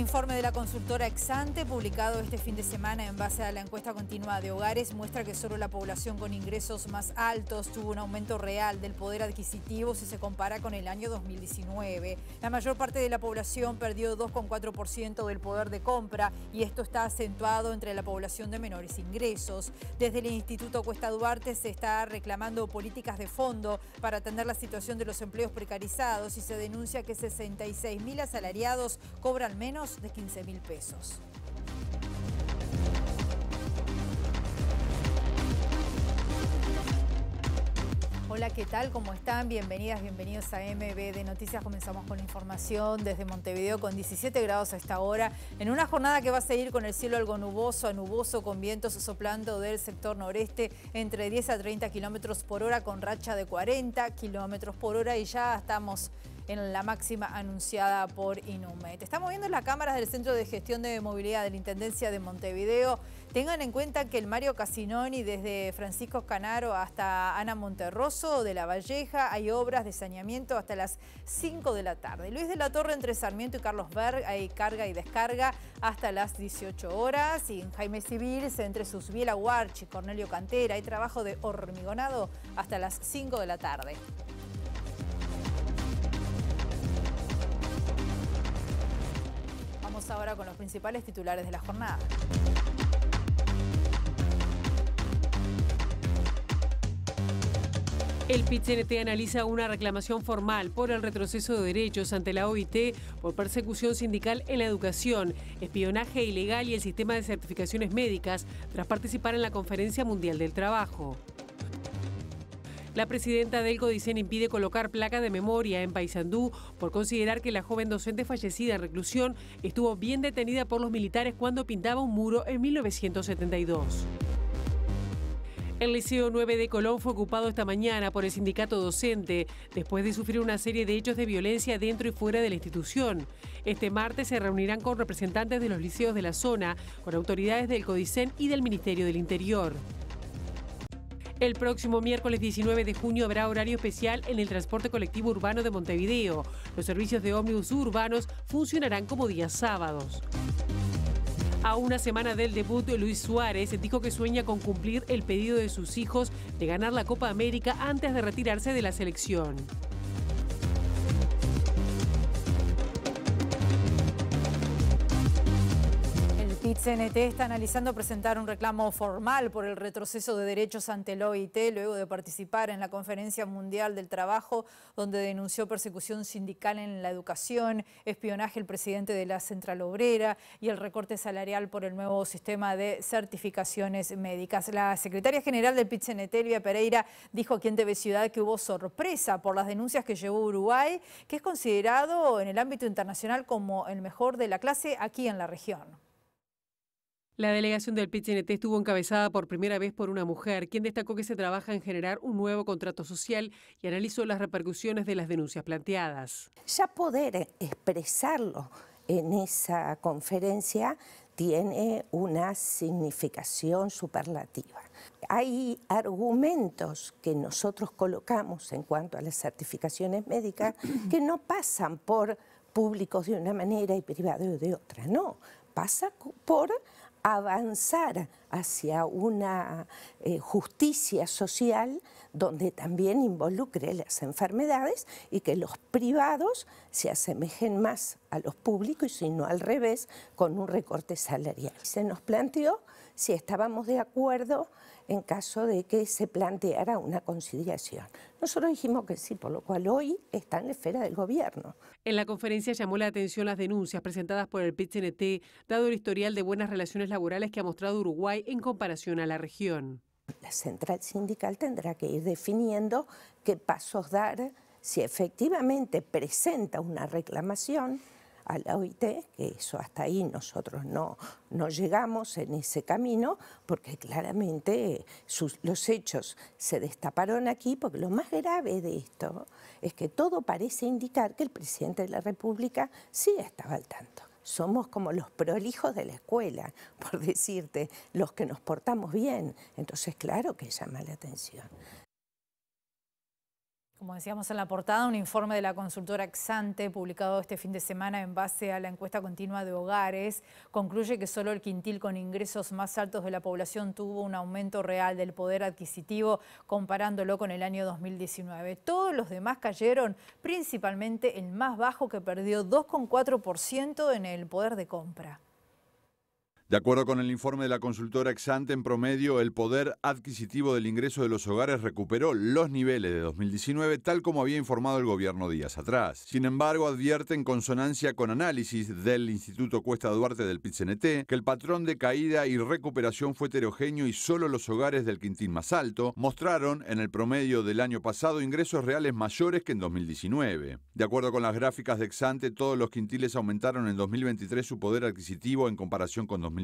informe de la consultora Exante, publicado este fin de semana en base a la encuesta continua de hogares, muestra que solo la población con ingresos más altos tuvo un aumento real del poder adquisitivo si se compara con el año 2019. La mayor parte de la población perdió 2,4% del poder de compra y esto está acentuado entre la población de menores ingresos. Desde el Instituto Cuesta Duarte se está reclamando políticas de fondo para atender la situación de los empleos precarizados y se denuncia que 66.000 asalariados cobran menos de 15 mil pesos. Hola, ¿qué tal? ¿Cómo están? Bienvenidas, bienvenidos a MB de Noticias. Comenzamos con la información desde Montevideo con 17 grados a esta hora, en una jornada que va a seguir con el cielo algo nuboso a nuboso, con vientos soplando del sector noreste entre 10 a 30 kilómetros por hora, con racha de 40 kilómetros por hora y ya estamos en la máxima anunciada por Inumet. Estamos viendo las cámaras del Centro de Gestión de Movilidad de la Intendencia de Montevideo. Tengan en cuenta que el Mario Casinoni, desde Francisco Canaro hasta Ana Monterroso de La Valleja, hay obras de saneamiento hasta las 5 de la tarde. Luis de la Torre entre Sarmiento y Carlos Berg hay carga y descarga hasta las 18 horas. Y en Jaime Civil, entre Susbiela Huarchi y Cornelio Cantera, hay trabajo de hormigonado hasta las 5 de la tarde. ahora con los principales titulares de la jornada. El pit analiza una reclamación formal por el retroceso de derechos ante la OIT por persecución sindical en la educación, espionaje ilegal y el sistema de certificaciones médicas tras participar en la Conferencia Mundial del Trabajo. La presidenta del CODICEN impide colocar placa de memoria en Paysandú por considerar que la joven docente fallecida en reclusión estuvo bien detenida por los militares cuando pintaba un muro en 1972. El Liceo 9 de Colón fue ocupado esta mañana por el sindicato docente después de sufrir una serie de hechos de violencia dentro y fuera de la institución. Este martes se reunirán con representantes de los liceos de la zona, con autoridades del CODICEN y del Ministerio del Interior. El próximo miércoles 19 de junio habrá horario especial en el transporte colectivo urbano de Montevideo. Los servicios de ómnibus urbanos funcionarán como días sábados. A una semana del debut, Luis Suárez dijo que sueña con cumplir el pedido de sus hijos de ganar la Copa América antes de retirarse de la selección. CNT está analizando presentar un reclamo formal por el retroceso de derechos ante el OIT luego de participar en la Conferencia Mundial del Trabajo, donde denunció persecución sindical en la educación, espionaje al presidente de la Central Obrera y el recorte salarial por el nuevo sistema de certificaciones médicas. La secretaria general del pit Elvia Pereira, dijo aquí en TV Ciudad que hubo sorpresa por las denuncias que llevó Uruguay, que es considerado en el ámbito internacional como el mejor de la clase aquí en la región. La delegación del PITCNT estuvo encabezada por primera vez por una mujer, quien destacó que se trabaja en generar un nuevo contrato social y analizó las repercusiones de las denuncias planteadas. Ya poder expresarlo en esa conferencia tiene una significación superlativa. Hay argumentos que nosotros colocamos en cuanto a las certificaciones médicas que no pasan por públicos de una manera y privados de otra, no, pasa por avanzar hacia una eh, justicia social donde también involucre las enfermedades y que los privados se asemejen más a los públicos y si no al revés con un recorte salarial. Se nos planteó si estábamos de acuerdo en caso de que se planteara una conciliación. Nosotros dijimos que sí, por lo cual hoy está en la esfera del gobierno. En la conferencia llamó la atención las denuncias presentadas por el pit dado el historial de buenas relaciones laborales que ha mostrado Uruguay en comparación a la región. La central sindical tendrá que ir definiendo qué pasos dar si efectivamente presenta una reclamación a la OIT, que eso hasta ahí nosotros no, no llegamos en ese camino, porque claramente los hechos se destaparon aquí, porque lo más grave de esto es que todo parece indicar que el presidente de la República sí estaba al tanto somos como los prolijos de la escuela, por decirte, los que nos portamos bien. Entonces, claro que llama la atención. Como decíamos en la portada, un informe de la consultora Exante, publicado este fin de semana en base a la encuesta continua de hogares, concluye que solo el quintil con ingresos más altos de la población tuvo un aumento real del poder adquisitivo comparándolo con el año 2019. Todos los demás cayeron, principalmente el más bajo que perdió 2,4% en el poder de compra. De acuerdo con el informe de la consultora Exante, en promedio, el poder adquisitivo del ingreso de los hogares recuperó los niveles de 2019, tal como había informado el gobierno días atrás. Sin embargo, advierte en consonancia con análisis del Instituto Cuesta Duarte del PITCNT que el patrón de caída y recuperación fue heterogéneo y solo los hogares del quintil más alto mostraron en el promedio del año pasado ingresos reales mayores que en 2019. De acuerdo con las gráficas de Exante, todos los quintiles aumentaron en 2023 su poder adquisitivo en comparación con 2019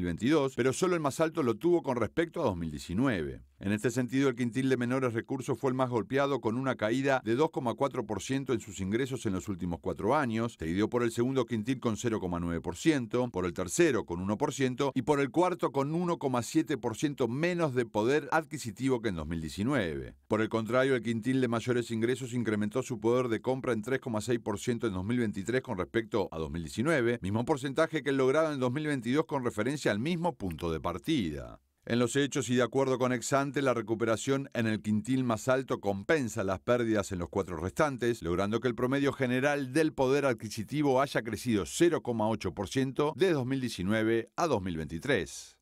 pero solo el más alto lo tuvo con respecto a 2019. En este sentido, el quintil de menores recursos fue el más golpeado con una caída de 2,4% en sus ingresos en los últimos cuatro años, seguido por el segundo quintil con 0,9%, por el tercero con 1% y por el cuarto con 1,7% menos de poder adquisitivo que en 2019. Por el contrario, el quintil de mayores ingresos incrementó su poder de compra en 3,6% en 2023 con respecto a 2019, mismo porcentaje que el logrado en 2022 con referencia al mismo punto de partida. En los hechos y de acuerdo con Exante, la recuperación en el quintil más alto compensa las pérdidas en los cuatro restantes, logrando que el promedio general del poder adquisitivo haya crecido 0,8% de 2019 a 2023.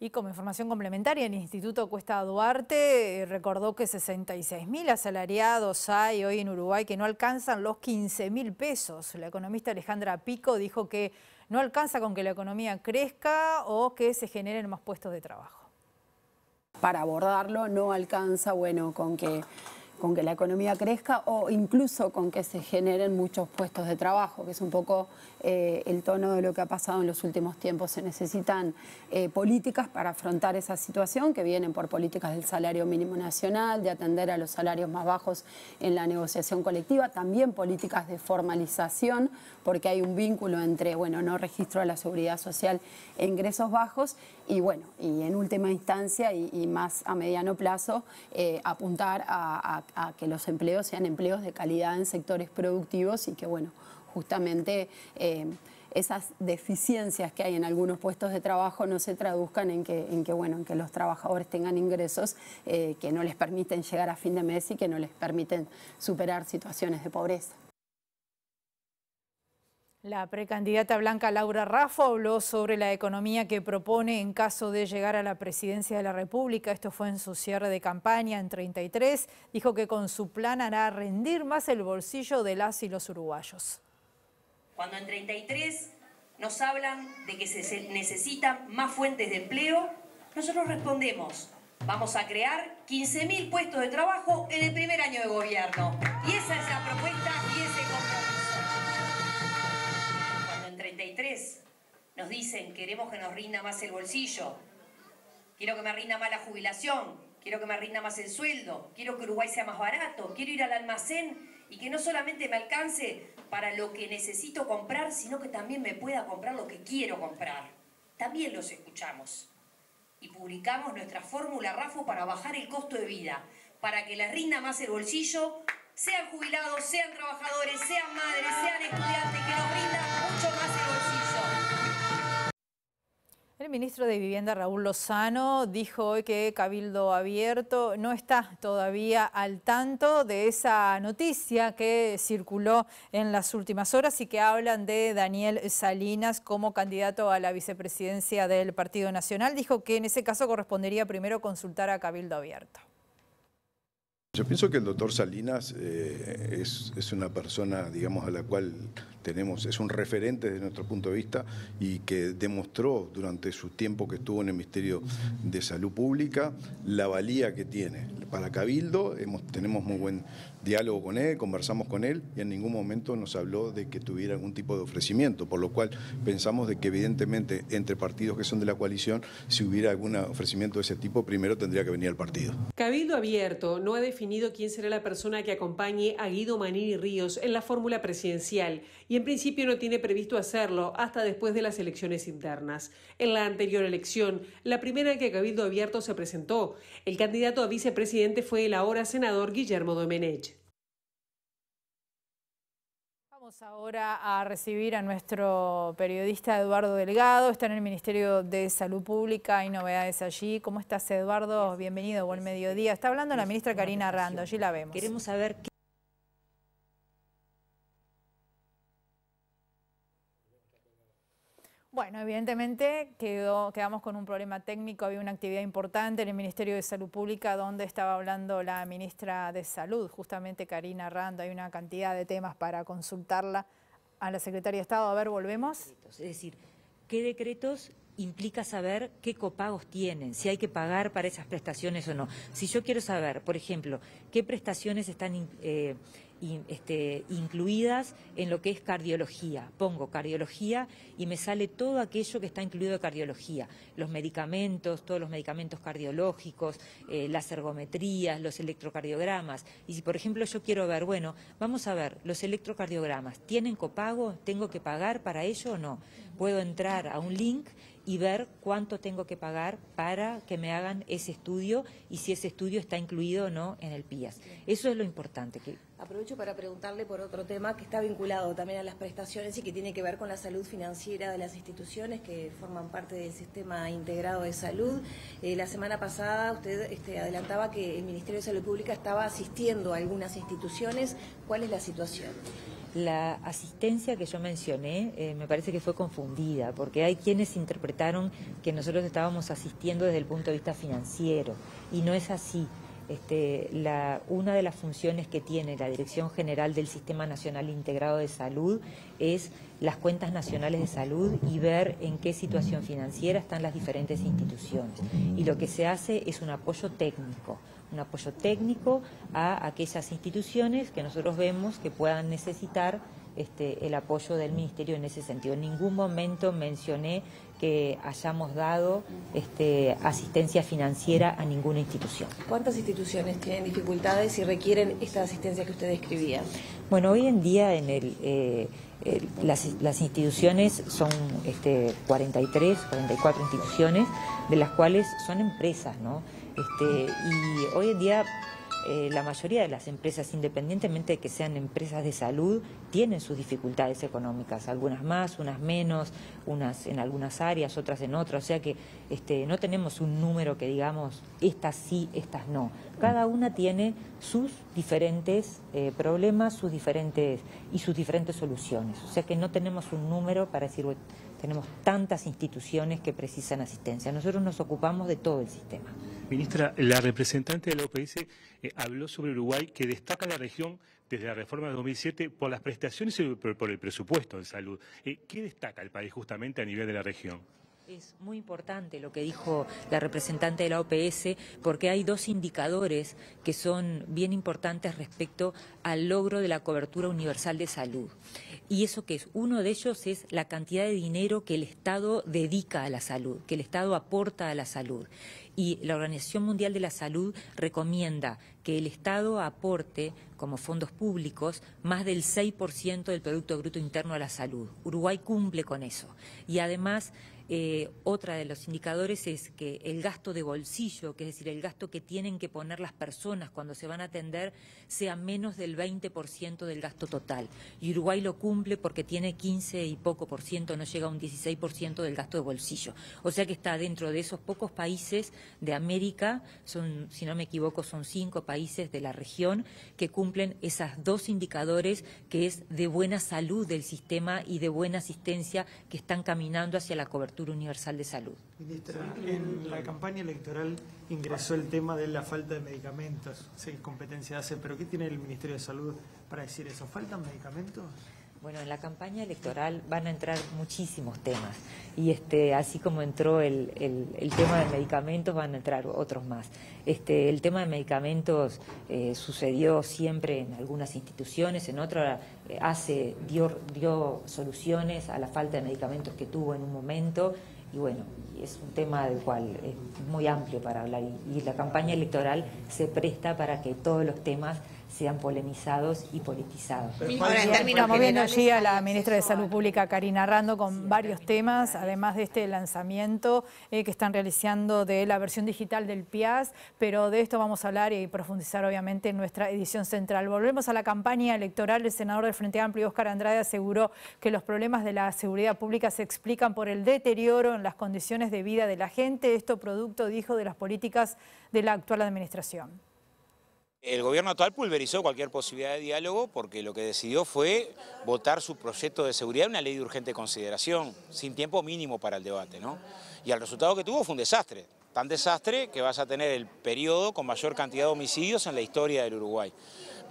Y como información complementaria, el Instituto Cuesta Duarte eh, recordó que 66.000 asalariados hay hoy en Uruguay que no alcanzan los 15.000 pesos. La economista Alejandra Pico dijo que no alcanza con que la economía crezca o que se generen más puestos de trabajo. Para abordarlo no alcanza, bueno, con que con que la economía crezca o incluso con que se generen muchos puestos de trabajo, que es un poco eh, el tono de lo que ha pasado en los últimos tiempos. Se necesitan eh, políticas para afrontar esa situación que vienen por políticas del salario mínimo nacional, de atender a los salarios más bajos en la negociación colectiva, también políticas de formalización, porque hay un vínculo entre, bueno, no registro de la seguridad social e ingresos bajos, y bueno, y en última instancia y, más a mediano plazo, eh, apuntar a, a que los empleos sean empleos de calidad en sectores productivos y que, bueno, justamente eh, esas deficiencias que hay en algunos puestos de trabajo no se traduzcan en que, bueno, en que los trabajadores tengan ingresos eh, que no les permiten llegar a fin de mes y que no les permiten superar situaciones de pobreza. La precandidata blanca Laura Raffo habló sobre la economía que propone en caso de llegar a la presidencia de la República. Esto fue en su cierre de campaña en 33. Dijo que con su plan hará rendir más el bolsillo de las y los uruguayos cuando en 33 nos hablan de que se necesitan más fuentes de empleo, nosotros respondemos, vamos a crear 15.000 puestos de trabajo en el primer año de gobierno. Y esa es la propuesta y ese compromiso. Cuando en 33 nos dicen queremos que nos rinda más el bolsillo, quiero que me rinda más la jubilación, quiero que me rinda más el sueldo, quiero que Uruguay sea más barato, quiero ir al almacén y que no solamente me alcance para lo que necesito comprar, sino que también me pueda comprar lo que quiero comprar. También los escuchamos. Y publicamos nuestra fórmula RAFO para bajar el costo de vida, para que les rinda más el bolsillo, sean jubilados, sean trabajadores, sean madres, sean estudiantes, que nos rinda El ministro de Vivienda Raúl Lozano dijo hoy que Cabildo Abierto no está todavía al tanto de esa noticia que circuló en las últimas horas y que hablan de Daniel Salinas como candidato a la vicepresidencia del Partido Nacional. Dijo que en ese caso correspondería primero consultar a Cabildo Abierto. Yo pienso que el doctor Salinas eh, es, una persona, digamos, a la cual tenemos, es un referente desde nuestro punto de vista y que demostró durante su tiempo que estuvo en el Ministerio de Salud Pública la valía que tiene. Para Cabildo tenemos muy buen diálogo con él, conversamos con él y en ningún momento nos habló de que tuviera algún tipo de ofrecimiento, por lo cual pensamos de que evidentemente entre partidos que son de la coalición, si hubiera algún ofrecimiento de ese tipo, primero tendría que venir al partido. Cabildo Abierto no ha definido quién será la persona que acompañe a Guido Manini Ríos en la fórmula presidencial y en principio no tiene previsto hacerlo hasta después de las elecciones internas. En la anterior elección, la primera en que Cabildo Abierto se presentó, el candidato a vicepresidente fue el ahora senador Guillermo Domenech. Vamos ahora a recibir a nuestro periodista Eduardo Delgado, está en el Ministerio de Salud Pública, y novedades allí. ¿Cómo estás Eduardo? Bienvenido, buen mediodía. Está hablando la ministra Karina Rando, allí la vemos. Queremos saber qué... Bueno, evidentemente quedó, quedamos con un problema técnico, había una actividad importante en el Ministerio de Salud Pública donde estaba hablando la ministra de Salud, justamente Karina Rando, hay una cantidad de temas para consultarla a la Secretaría de Estado. A ver, volvemos. Es decir, ¿qué decretos implica saber qué copagos tienen, si hay que pagar para esas prestaciones o no? Si yo quiero saber, por ejemplo, qué prestaciones están... Eh, este, incluidas en lo que es cardiología. Pongo cardiología y me sale todo aquello que está incluido de cardiología. Los medicamentos, todos los medicamentos cardiológicos, eh, las ergometrías, los electrocardiogramas. Y si, por ejemplo, yo quiero ver, bueno, vamos a ver, los electrocardiogramas, ¿tienen copago? ¿Tengo que pagar para ello o no? Puedo entrar a un link y ver cuánto tengo que pagar para que me hagan ese estudio y si ese estudio está incluido o no en el PIAS. Eso es lo importante. Aprovecho para preguntarle por otro tema que está vinculado también a las prestaciones y que tiene que ver con la salud financiera de las instituciones que forman parte del sistema integrado de salud. Eh, la semana pasada usted este, adelantaba que el Ministerio de Salud Pública estaba asistiendo a algunas instituciones. ¿Cuál es la situación? La asistencia que yo mencioné eh, me parece que fue confundida, porque hay quienes interpretaron que nosotros estábamos asistiendo desde el punto de vista financiero, y no es así. Este, una de las funciones que tiene la Dirección General del Sistema Nacional Integrado de Salud es las cuentas nacionales de salud y ver en qué situación financiera están las diferentes instituciones. Y lo que se hace es un apoyo técnico un apoyo técnico a aquellas instituciones que nosotros vemos que puedan necesitar este, el apoyo del Ministerio en ese sentido. En ningún momento mencioné que hayamos dado este, asistencia financiera a ninguna institución. ¿Cuántas instituciones tienen dificultades y requieren esta asistencia que usted describía? Bueno, hoy en día en el, eh, las, instituciones son 43, este, 44 instituciones, de las cuales son empresas, ¿no? Este, y hoy en día eh, la mayoría de las empresas, independientemente de que sean empresas de salud, tienen sus dificultades económicas, algunas más, unas menos, unas en algunas áreas, otras en otras, o sea que este, no tenemos un número que digamos estas sí, estas no. Cada una tiene sus diferentes eh, problemas, sus diferentes y sus diferentes soluciones, o sea que no tenemos un número para decir tenemos tantas instituciones que precisan asistencia. Nosotros nos ocupamos de todo el sistema. Ministra, la representante de la OPS eh, habló sobre Uruguay, que destaca la región desde la reforma de 2007 por las prestaciones y por, el presupuesto de salud. Eh, ¿Qué destaca el país justamente a nivel de la región? Es muy importante lo que dijo la representante de la OPS porque hay dos indicadores que son bien importantes respecto al logro de la cobertura universal de salud y eso que es uno de ellos es la cantidad de dinero que el Estado dedica a la salud, que el Estado aporta a la salud. Y la Organización Mundial de la Salud recomienda que el Estado aporte como fondos públicos más del 6% del producto bruto interno a la salud. Uruguay cumple con eso. Y además eh, otra de los indicadores es que el gasto de bolsillo, que es decir, el gasto que tienen que poner las personas cuando se van a atender, sea menos del 20% del gasto total. Y Uruguay lo cumple porque tiene 15 y poco por ciento, no llega a un 16% del gasto de bolsillo. O sea que está dentro de esos pocos países de América, son, si no me equivoco, son cinco países de la región que cumplen esos dos indicadores, que es de buena salud del sistema y de buena asistencia que están caminando hacia la cobertura universal de salud. en la campaña electoral ingresó el tema de la falta de medicamentos, sé que competencia hace, pero ¿qué tiene el Ministerio de Salud para decir eso? ¿Faltan medicamentos? Bueno, en la campaña electoral van a entrar muchísimos temas y este, así como entró el, tema de medicamentos, van a entrar otros más. Este, el tema de medicamentos eh, sucedió siempre en algunas instituciones, en otras eh, hace, dio, soluciones a la falta de medicamentos que tuvo en un momento y bueno, es un tema del cual es muy amplio para hablar y la campaña electoral se presta para que todos los temas sean polemizados y politizados. Pero, viendo allí a la ministra de Salud Pública, Karina Rando, con varios temas, además de este lanzamiento eh, que están realizando de la versión digital del PIAS, pero de esto vamos a hablar y profundizar obviamente en nuestra edición central. Volvemos a la campaña electoral. El senador del Frente Amplio, Óscar Andrade, aseguró que los problemas de la seguridad pública se explican por el deterioro en las condiciones de vida de la gente. Esto producto, dijo, de las políticas de la actual administración. El gobierno actual pulverizó cualquier posibilidad de diálogo porque lo que decidió fue votar su proyecto de seguridad en una ley de urgente consideración, sin tiempo mínimo para el debate. ¿no? Y el resultado que tuvo fue un desastre, tan desastre que vas a tener el periodo con mayor cantidad de homicidios en la historia del Uruguay.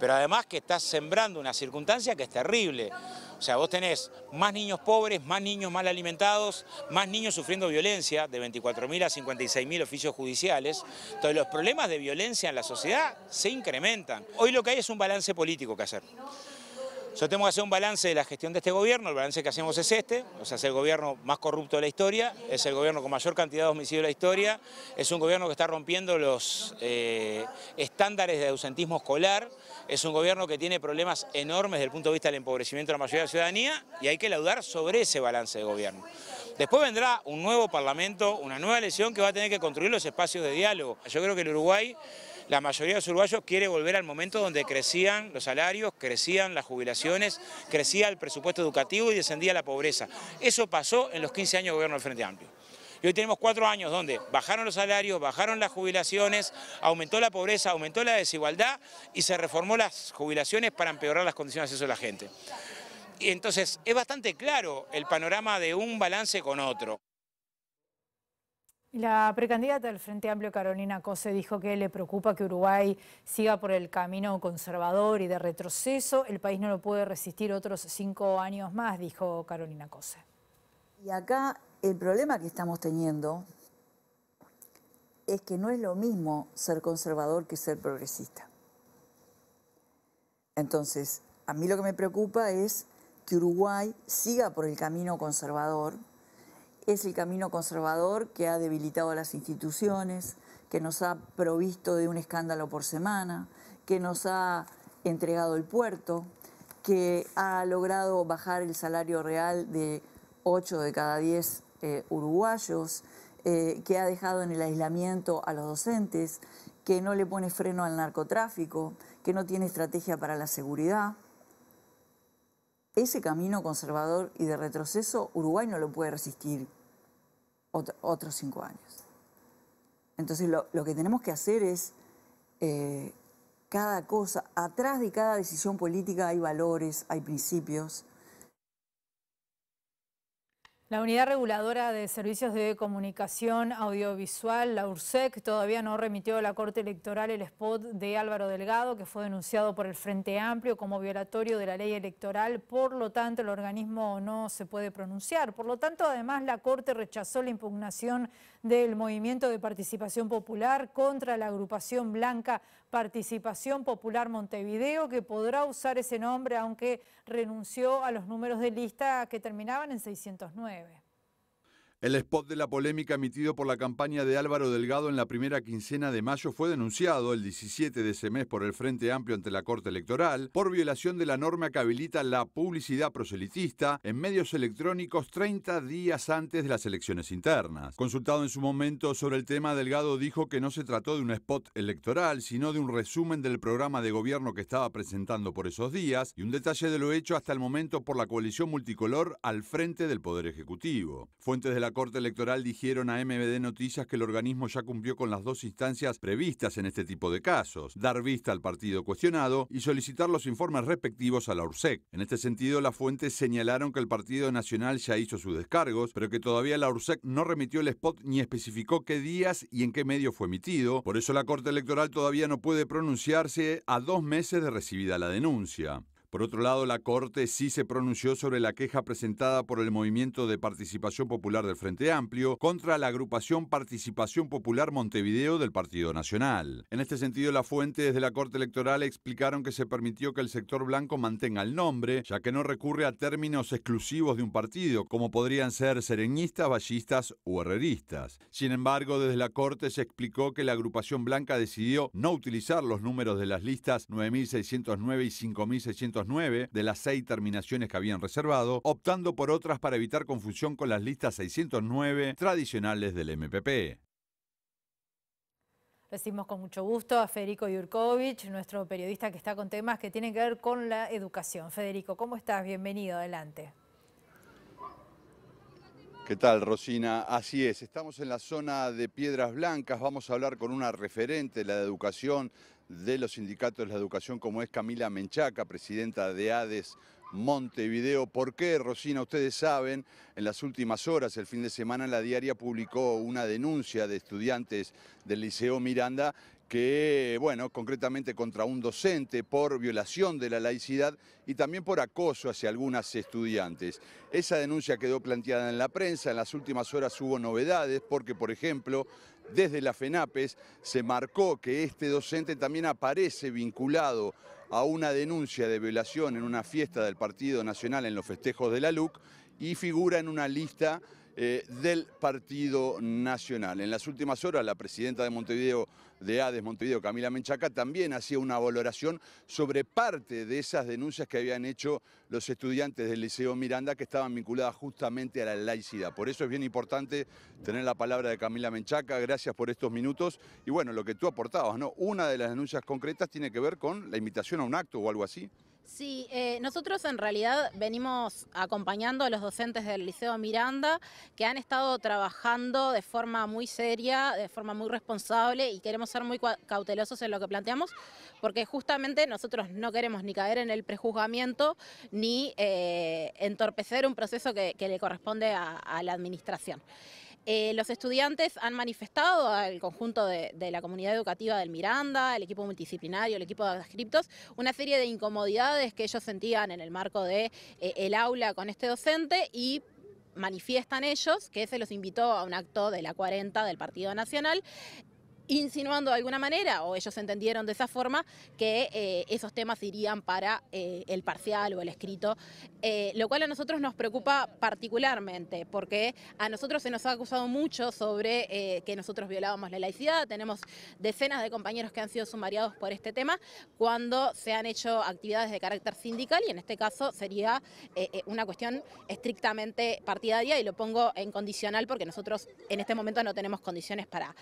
Pero además que estás sembrando una circunstancia que es terrible. O sea, vos tenés más niños pobres, más niños mal alimentados, más niños sufriendo violencia, de 24.000 a 56.000 oficios judiciales. Entonces los problemas de violencia en la sociedad se incrementan. Hoy lo que hay es un balance político que hacer. Yo tengo que hacer un balance de la gestión de este gobierno, el balance que hacemos es este, o sea, es el gobierno más corrupto de la historia, es el gobierno con mayor cantidad de homicidios de la historia, es un gobierno que está rompiendo los eh, estándares de ausentismo escolar, es un gobierno que tiene problemas enormes desde el punto de vista del empobrecimiento de la mayoría de la ciudadanía y hay que laudar sobre ese balance de gobierno. Después vendrá un nuevo parlamento, una nueva elección que va a tener que construir los espacios de diálogo. Yo creo que el Uruguay, la mayoría de los uruguayos quiere volver al momento donde crecían los salarios, crecían las jubilaciones, crecía el presupuesto educativo y descendía la pobreza. Eso pasó en los 15 años de gobierno del Frente Amplio. Y hoy tenemos cuatro años donde bajaron los salarios, bajaron las jubilaciones, aumentó la pobreza, aumentó la desigualdad y se reformó las jubilaciones para empeorar las condiciones de acceso de la gente. Y entonces es bastante claro el panorama de un balance con otro. La precandidata del Frente Amplio, Carolina Cose, dijo que le preocupa que Uruguay siga por el camino conservador y de retroceso. El país no lo puede resistir otros cinco años más, dijo Carolina Cose. Y acá el problema que estamos teniendo es que no es lo mismo ser conservador que ser progresista. Entonces, a mí lo que me preocupa es que Uruguay siga por el camino conservador. Es el camino conservador que ha debilitado las instituciones, que nos ha provisto de un escándalo por semana, que nos ha entregado el puerto, que ha logrado bajar el salario real de 8 de cada 10 eh, uruguayos, eh, que ha dejado en el aislamiento a los docentes, que no le pone freno al narcotráfico, que no tiene estrategia para la seguridad. Ese camino conservador y de retroceso Uruguay no lo puede resistir otros cinco años. Entonces lo, que tenemos que hacer es eh, cada cosa, atrás de cada decisión política hay valores, hay principios, la Unidad Reguladora de Servicios de Comunicación Audiovisual, la URSEC, todavía no remitió a la Corte Electoral el spot de Álvaro Delgado, que fue denunciado por el Frente Amplio como violatorio de la ley electoral. Por lo tanto, el organismo no se puede pronunciar. Por lo tanto, además, la Corte rechazó la impugnación del Movimiento de Participación Popular contra la agrupación blanca Participación Popular Montevideo, que podrá usar ese nombre aunque renunció a los números de lista que terminaban en 609. El spot de la polémica emitido por la campaña de Álvaro Delgado en la primera quincena de mayo fue denunciado el 17 de ese mes por el Frente Amplio ante la Corte Electoral por violación de la norma que habilita la publicidad proselitista en medios electrónicos 30 días antes de las elecciones internas. Consultado en su momento sobre el tema, Delgado dijo que no se trató de un spot electoral, sino de un resumen del programa de gobierno que estaba presentando por esos días y un detalle de lo hecho hasta el momento por la coalición multicolor al frente del Poder Ejecutivo. Fuentes de la la Corte Electoral dijeron a MBD Noticias que el organismo ya cumplió con las dos instancias previstas en este tipo de casos, dar vista al partido cuestionado y solicitar los informes respectivos a la URSEC. En este sentido, las fuentes señalaron que el Partido Nacional ya hizo sus descargos, pero que todavía la URSEC no remitió el spot ni especificó qué días y en qué medio fue emitido, por eso la Corte Electoral todavía no puede pronunciarse a dos meses de recibida la denuncia. Por otro lado, la Corte sí se pronunció sobre la queja presentada por el Movimiento de Participación Popular del Frente Amplio contra la agrupación Participación Popular Montevideo del Partido Nacional. En este sentido, las fuentes de la Corte Electoral explicaron que se permitió que el sector blanco mantenga el nombre, ya que no recurre a términos exclusivos de un partido, como podrían ser sereñistas, ballistas u herreristas. Sin embargo, desde la Corte se explicó que la agrupación blanca decidió no utilizar los números de las listas 9609 y 5600 de las seis terminaciones que habían reservado, optando por otras para evitar confusión con las listas 609 tradicionales del MPP. Recibimos con mucho gusto a Federico Yurkovich, nuestro periodista que está con temas que tienen que ver con la educación. Federico, ¿cómo estás? Bienvenido, adelante. ¿Qué tal, Rosina? Así es, estamos en la zona de Piedras Blancas, vamos a hablar con una referente de la educación de los sindicatos de la educación, como es Camila Menchaca, presidenta de ADES Montevideo. ¿Por qué, Rosina? Ustedes saben, en las últimas horas, el fin de semana, la diaria publicó una denuncia de estudiantes del Liceo Miranda que, bueno, concretamente contra un docente por violación de la laicidad y también por acoso hacia algunas estudiantes. Esa denuncia quedó planteada en la prensa, en las últimas horas hubo novedades porque, por ejemplo, desde la FENAPES se marcó que este docente también aparece vinculado a una denuncia de violación en una fiesta del Partido Nacional en los festejos de la LUC y figura en una lista eh, del Partido Nacional. En las últimas horas la presidenta de Montevideo, de ADES Montevideo, Camila Menchaca, también hacía una valoración sobre parte de esas denuncias que habían hecho los estudiantes del Liceo Miranda que estaban vinculadas justamente a la laicidad. Por eso es bien importante tener la palabra de Camila Menchaca, gracias por estos minutos. Y bueno, lo que tú aportabas, ¿no? Una de las denuncias concretas tiene que ver con la invitación a un acto o algo así. Sí, eh, nosotros en realidad venimos acompañando a los docentes del Liceo Miranda que han estado trabajando de forma muy seria, de forma muy responsable y queremos ser muy cautelosos en lo que planteamos porque justamente nosotros no queremos ni caer en el prejuzgamiento ni eh, entorpecer un proceso que, le corresponde a la administración. Eh, los estudiantes han manifestado al conjunto de, la comunidad educativa del Miranda, el equipo multidisciplinario, el equipo de adscriptos, una serie de incomodidades que ellos sentían en el marco de eh, el aula con este docente y manifiestan ellos que se los invitó a un acto de la 40 del Partido Nacional insinuando de alguna manera, o ellos entendieron de esa forma, que eh, esos temas irían para eh, el parcial o el escrito, eh, lo cual a nosotros nos preocupa particularmente, porque a nosotros se nos ha acusado mucho sobre que nosotros violábamos la laicidad, tenemos decenas de compañeros que han sido sumariados por este tema, cuando se han hecho actividades de carácter sindical y en este caso sería una cuestión estrictamente partidaria y lo pongo en condicional porque nosotros en este momento no tenemos condiciones para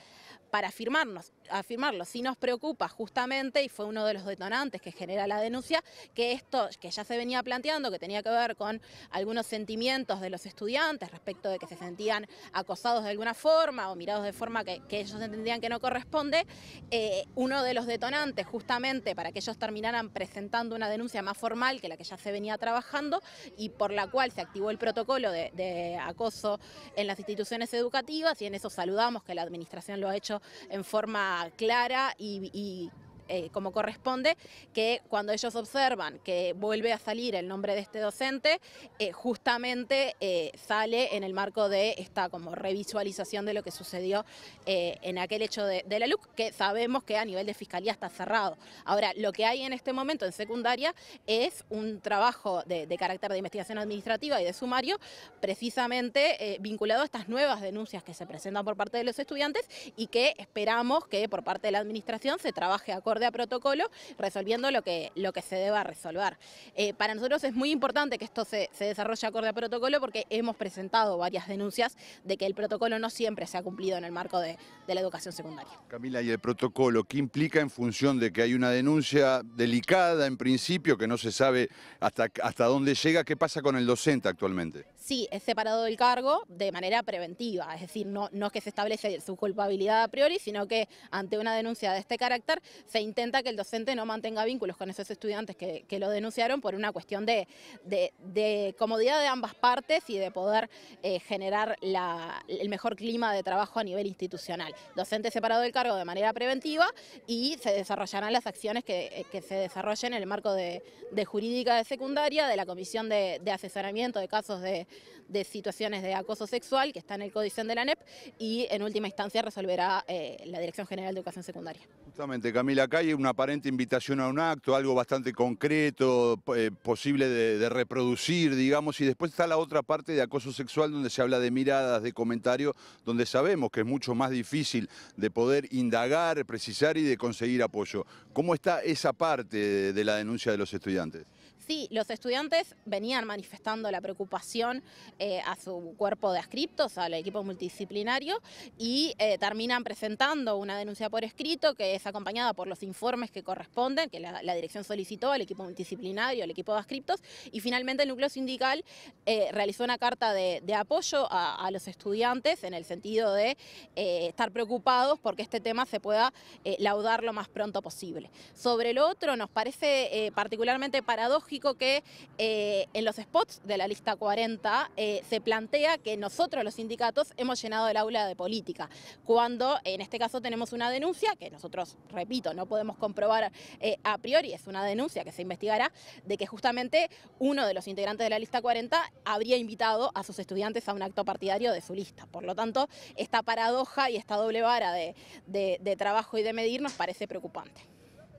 para afirmarnos, afirmarlo. si nos preocupa justamente, y fue uno de los detonantes que genera la denuncia, que esto que ya se venía planteando, que tenía que ver con algunos sentimientos de los estudiantes respecto de que se sentían acosados de alguna forma o mirados de forma que, ellos entendían que no corresponde, eh, uno de los detonantes justamente para que ellos terminaran presentando una denuncia más formal que la que ya se venía trabajando y por la cual se activó el protocolo de acoso en las instituciones educativas y en eso saludamos que la administración lo ha hecho en forma clara y, y eh, como corresponde, que cuando ellos observan que vuelve a salir el nombre de este docente, eh, justamente eh, sale en el marco de esta como revisualización de lo que sucedió en aquel hecho de, la LUC, que sabemos que a nivel de fiscalía está cerrado. Ahora, lo que hay en este momento en secundaria es un trabajo de, carácter de investigación administrativa y de sumario, precisamente vinculado a estas nuevas denuncias que se presentan por parte de los estudiantes y que esperamos que por parte de la administración se trabaje acorde acorde a protocolo, resolviendo lo que, lo que se deba resolver. Eh, para nosotros es muy importante que esto se, desarrolle acorde a protocolo porque hemos presentado varias denuncias de que el protocolo no siempre se ha cumplido en el marco de, la educación secundaria. Camila, ¿y el protocolo qué implica en función de que hay una denuncia delicada en principio que no se sabe hasta, hasta dónde llega? ¿Qué pasa con el docente actualmente? sí es separado del cargo de manera preventiva, es decir, no, es que se establece su culpabilidad a priori, sino que ante una denuncia de este carácter se intenta que el docente no mantenga vínculos con esos estudiantes que, lo denunciaron por una cuestión de, comodidad de ambas partes y de poder eh, generar el mejor clima de trabajo a nivel institucional. Docente separado del cargo de manera preventiva y se desarrollarán las acciones que, eh, se desarrollen en el marco de, jurídica de secundaria, de la comisión de asesoramiento de casos de, de situaciones de acoso sexual que está en el códice de la NEP y en última instancia resolverá eh, la Dirección General de Educación Secundaria. Justamente, Camila, acá hay una aparente invitación a un acto, algo bastante concreto, eh, posible de, de reproducir, digamos, y después está la otra parte de acoso sexual donde se habla de miradas, de comentarios, donde sabemos que es mucho más difícil de poder indagar, precisar y de conseguir apoyo. ¿Cómo está esa parte de la denuncia de los estudiantes? Sí, los estudiantes venían manifestando la preocupación eh, a su cuerpo de ascriptos, al equipo multidisciplinario, y eh, terminan presentando una denuncia por escrito que es acompañada por los informes que corresponden, que la, dirección solicitó al equipo multidisciplinario, al equipo de ascriptos, y finalmente el núcleo sindical eh, realizó una carta de, apoyo a, a, los estudiantes en el sentido de estar preocupados porque este tema se pueda laudar lo más pronto posible. Sobre lo otro, nos parece particularmente paradójico que eh, en los spots de la lista 40 eh, se plantea que nosotros los sindicatos hemos llenado el aula de política, cuando en este caso tenemos una denuncia que nosotros, repito, no podemos comprobar eh, a priori, es una denuncia que se investigará, de que justamente uno de los integrantes de la lista 40 habría invitado a sus estudiantes a un acto partidario de su lista. Por lo tanto, esta paradoja y esta doble vara de, de, trabajo y de medir nos parece preocupante.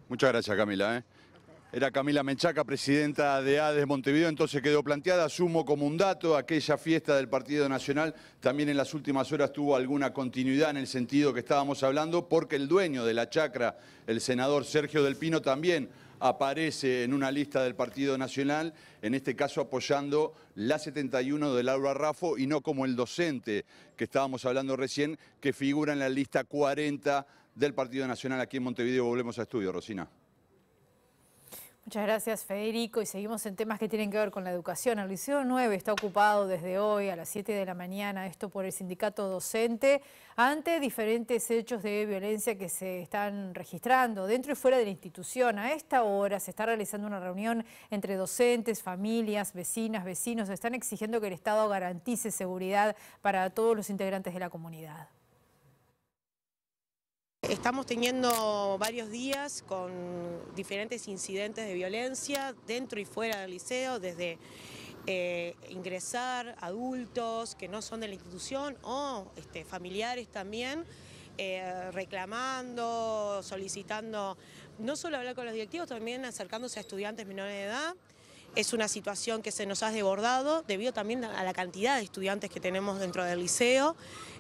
Muchas gracias Camila. ¿eh? Era Camila Menchaca, presidenta de ADES Montevideo, entonces quedó planteada, asumo como un dato, aquella fiesta del Partido Nacional también en las últimas horas tuvo alguna continuidad en el sentido que estábamos hablando, porque el dueño de la chacra, el senador Sergio del Pino, también aparece en una lista del Partido Nacional, en este caso apoyando la 71 de Laura Raffo y no como el docente que estábamos hablando recién, que figura en la lista 40 del Partido Nacional aquí en Montevideo. Volvemos a estudio, Rosina. Muchas gracias, Federico. Y seguimos en temas que tienen que ver con la educación. El Liceo 9 está ocupado desde hoy a las 7 de la mañana, esto por el sindicato docente, ante diferentes hechos de violencia que se están registrando dentro y fuera de la institución. A esta hora se está realizando una reunión entre docentes, familias, vecinas, vecinos. Están exigiendo que el Estado garantice seguridad para todos los integrantes de la comunidad. Estamos teniendo varios días con diferentes incidentes de violencia dentro y fuera del liceo, desde eh, ingresar adultos que no son de la institución o este, familiares también. Eh, reclamando, solicitando, no solo hablar con los directivos, también acercándose a estudiantes menores de edad. Es una situación que se nos ha desbordado debido también a la cantidad de estudiantes que tenemos dentro del liceo.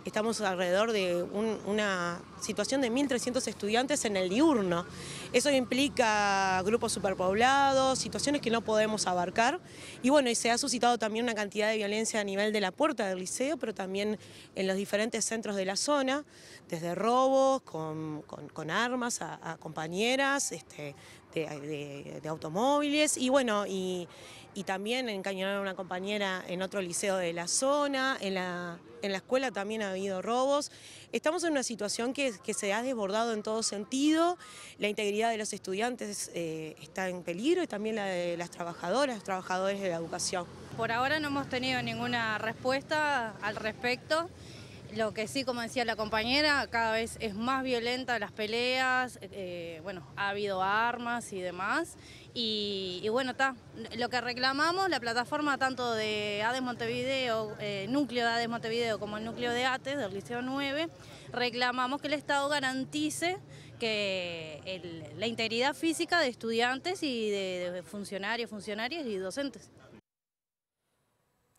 Estamos alrededor de una situación de 1.300 estudiantes en el diurno. Eso implica grupos superpoblados, situaciones que no podemos abarcar. Y bueno, y se ha suscitado también una cantidad de violencia a nivel de la puerta del liceo, pero también en los diferentes centros de la zona, desde robos, con, armas a, compañeras, este, de, de automóviles. Y bueno, y, y también encañonaron a una compañera en otro liceo de la zona, en la, escuela también ha habido robos. Estamos en una situación que, se ha desbordado en todo sentido, la integridad de los estudiantes eh, está en peligro y también la de las trabajadoras, trabajadores de la educación. Por ahora no hemos tenido ninguna respuesta al respecto. Lo que sí, como decía la compañera, cada vez es más violenta las peleas, eh, bueno, ha habido armas y demás. Y, bueno, está, lo que reclamamos, la plataforma tanto de ADES Montevideo, eh, núcleo de ADES Montevideo como el núcleo de ATES del Liceo 9, reclamamos que el Estado garantice que la integridad física de estudiantes y de, de funcionarios, funcionarias y docentes.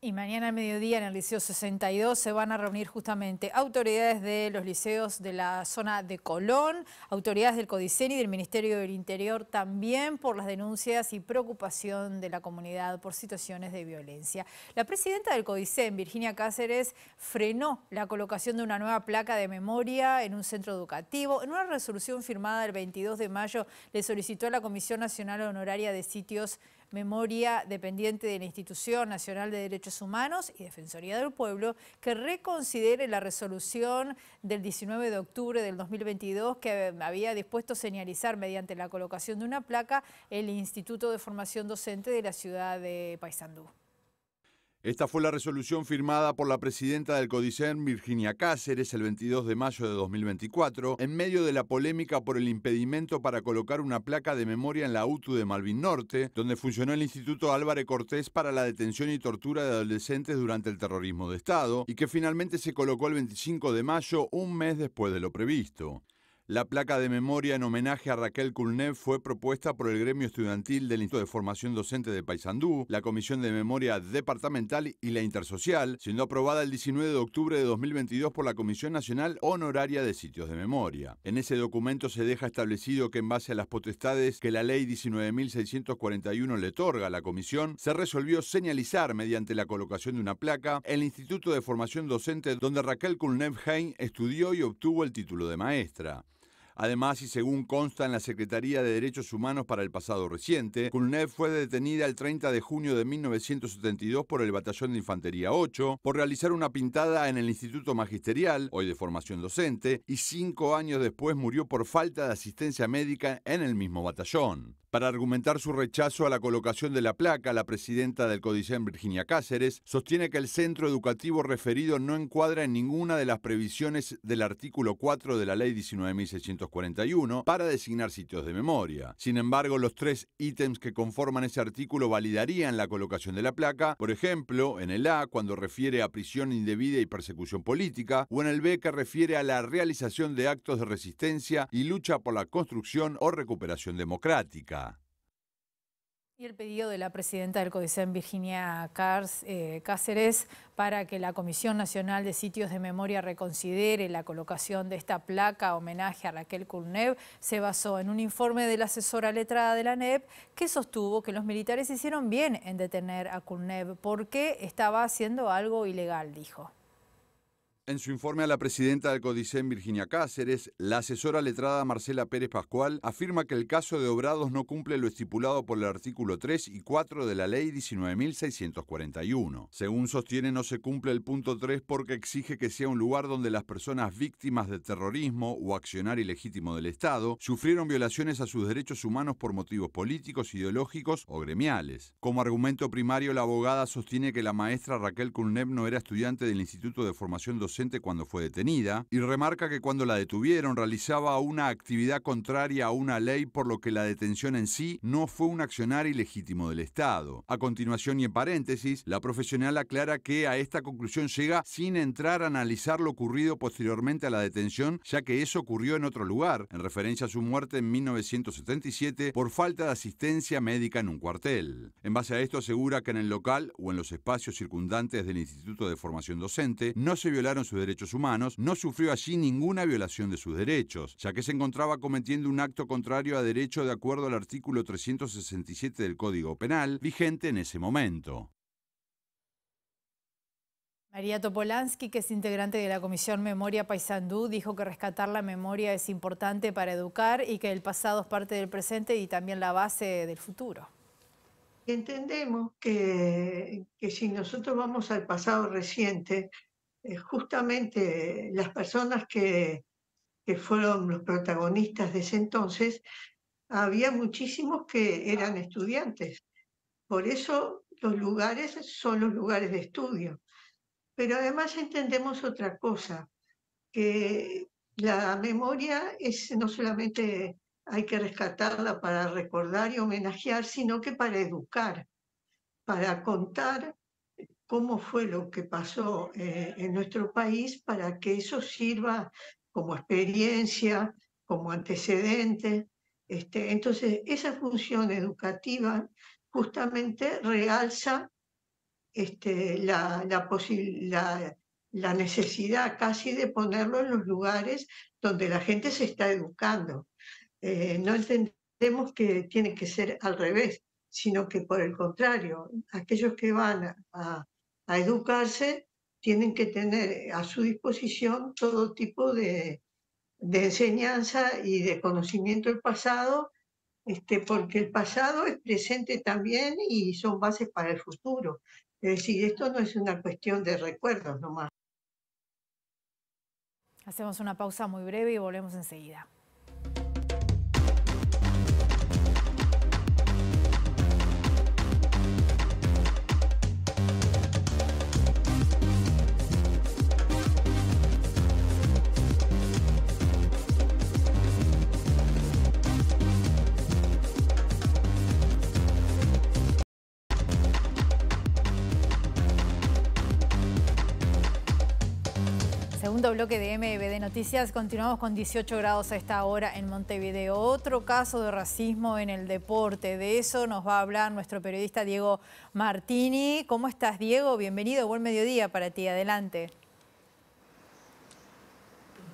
Y mañana a mediodía en el Liceo 62 se van a reunir justamente autoridades de los liceos de la zona de Colón, autoridades del CODICEN y del Ministerio del Interior también por las denuncias y preocupación de la comunidad por situaciones de violencia. La presidenta del CODICEN, Virginia Cáceres, frenó la colocación de una nueva placa de memoria en un centro educativo. En una resolución firmada el 22 de mayo le solicitó a la Comisión Nacional Honoraria de Sitios memoria dependiente de la Institución Nacional de Derechos Humanos y Defensoría del Pueblo, que reconsidere la resolución del 19 de octubre del 2022 que había dispuesto señalizar mediante la colocación de una placa el Instituto de Formación Docente de la ciudad de Paysandú. Esta fue la resolución firmada por la presidenta del Codicen, Virginia Cáceres, el 22 de mayo de 2024, en medio de la polémica por el impedimento para colocar una placa de memoria en la UTU de Malvin Norte, donde funcionó el Instituto Álvarez Cortés para la detención y tortura de adolescentes durante el terrorismo de Estado, y que finalmente se colocó el 25 de mayo, un mes después de lo previsto. La placa de memoria en homenaje a Raquel Kulnev fue propuesta por el gremio estudiantil del Instituto de Formación Docente de Paysandú, la Comisión de Memoria Departamental y la Intersocial, siendo aprobada el 19 de octubre de 2022 por la Comisión Nacional Honoraria de Sitios de Memoria. En ese documento se deja establecido que en base a las potestades que la Ley 19.641 le otorga a la Comisión, se resolvió señalizar mediante la colocación de una placa el Instituto de Formación Docente donde Raquel Kulnev Hein estudió y obtuvo el título de maestra. Además, y según consta en la Secretaría de Derechos Humanos para el pasado reciente, Kulnev fue detenida el 30 de junio de 1972 por el Batallón de Infantería 8 por realizar una pintada en el Instituto Magisterial, hoy de formación docente, y cinco años después murió por falta de asistencia médica en el mismo batallón. Para argumentar su rechazo a la colocación de la placa, la presidenta del en Virginia Cáceres, sostiene que el centro educativo referido no encuadra en ninguna de las previsiones del artículo 4 de la Ley 19.641 para designar sitios de memoria. Sin embargo, los tres ítems que conforman ese artículo validarían la colocación de la placa, por ejemplo, en el A, cuando refiere a prisión indebida y persecución política, o en el B, que refiere a la realización de actos de resistencia y lucha por la construcción o recuperación democrática. Y el pedido de la presidenta del CODICEN, Virginia eh, Cáceres, para que la Comisión Nacional de Sitios de Memoria reconsidere la colocación de esta placa homenaje a Raquel Kurnev se basó en un informe de la asesora letrada de la NEP que sostuvo que los militares hicieron bien en detener a Kurnev porque estaba haciendo algo ilegal, dijo. En su informe a la presidenta del CODICEN, Virginia Cáceres, la asesora letrada Marcela Pérez Pascual afirma que el caso de Obrados no cumple lo estipulado por el artículo 3 y 4 de la ley 19.641. Según sostiene, no se cumple el punto 3 porque exige que sea un lugar donde las personas víctimas de terrorismo o accionar ilegítimo del Estado sufrieron violaciones a sus derechos humanos por motivos políticos, ideológicos o gremiales. Como argumento primario, la abogada sostiene que la maestra Raquel Kulnev no era estudiante del Instituto de Formación Docente cuando fue detenida, y remarca que cuando la detuvieron realizaba una actividad contraria a una ley por lo que la detención en sí no fue un accionar ilegítimo del Estado. A continuación y en paréntesis, la profesional aclara que a esta conclusión llega sin entrar a analizar lo ocurrido posteriormente a la detención, ya que eso ocurrió en otro lugar, en referencia a su muerte en 1977 por falta de asistencia médica en un cuartel. En base a esto asegura que en el local o en los espacios circundantes del Instituto de Formación Docente no se violaron sus derechos humanos, no sufrió allí ninguna violación de sus derechos, ya que se encontraba cometiendo un acto contrario a derecho de acuerdo al artículo 367 del Código Penal, vigente en ese momento. María Topolansky, que es integrante de la Comisión Memoria Paysandú, dijo que rescatar la memoria es importante para educar y que el pasado es parte del presente y también la base del futuro. Entendemos que, que si nosotros vamos al pasado reciente, eh, justamente eh, las personas que, que fueron los protagonistas de ese entonces, había muchísimos que eran estudiantes. Por eso los lugares son los lugares de estudio. Pero además entendemos otra cosa, que la memoria es no solamente hay que rescatarla para recordar y homenajear, sino que para educar, para contar cómo fue lo que pasó eh, en nuestro país para que eso sirva como experiencia, como antecedente. Este, entonces, esa función educativa justamente realza este, la, necesidad casi de ponerlo en los lugares donde la gente se está educando. Eh, no entendemos que tiene que ser al revés, sino que por el contrario, aquellos que van a, a educarse, tienen que tener a su disposición todo tipo de, enseñanza y de conocimiento del pasado, este, porque el pasado es presente también y son bases para el futuro. Es decir, esto no es una cuestión de recuerdos nomás. Hacemos una pausa muy breve y volvemos enseguida. segundo bloque de MBD Noticias. Continuamos con 18 grados a esta hora en Montevideo. Otro caso de racismo en el deporte. De eso nos va a hablar nuestro periodista Diego Martini. ¿Cómo estás, Diego? Bienvenido. Buen mediodía para ti. Adelante.